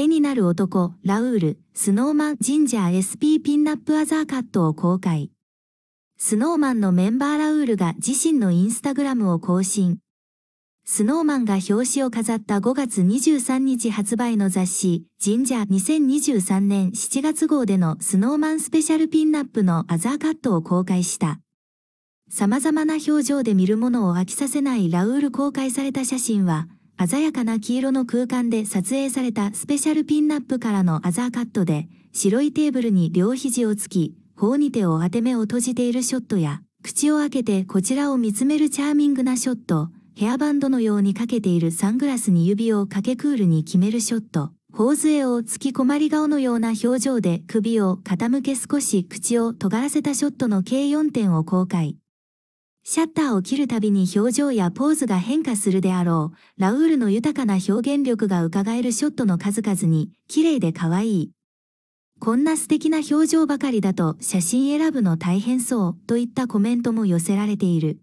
絵になる男、ラウール、スノーマン、ジンジャー SP ピンナップアザーカットを公開。スノーマンのメンバーラウールが自身のインスタグラムを更新。スノーマンが表紙を飾った5月23日発売の雑誌、ジンジャー2023年7月号でのスノーマンスペシャルピンナップのアザーカットを公開した。様々な表情で見るものを飽きさせないラウール公開された写真は、鮮やかな黄色の空間で撮影されたスペシャルピンナップからのアザーカットで、白いテーブルに両肘をつき、頬に手を当て目を閉じているショットや、口を開けてこちらを見つめるチャーミングなショット、ヘアバンドのようにかけているサングラスに指をかけクールに決めるショット、頬杖を突き困り顔のような表情で首を傾け少し口を尖らせたショットの計4点を公開。シャッターを切るたびに表情やポーズが変化するであろう、ラウールの豊かな表現力が伺えるショットの数々に、綺麗で可愛い。こんな素敵な表情ばかりだと写真選ぶの大変そうといったコメントも寄せられている。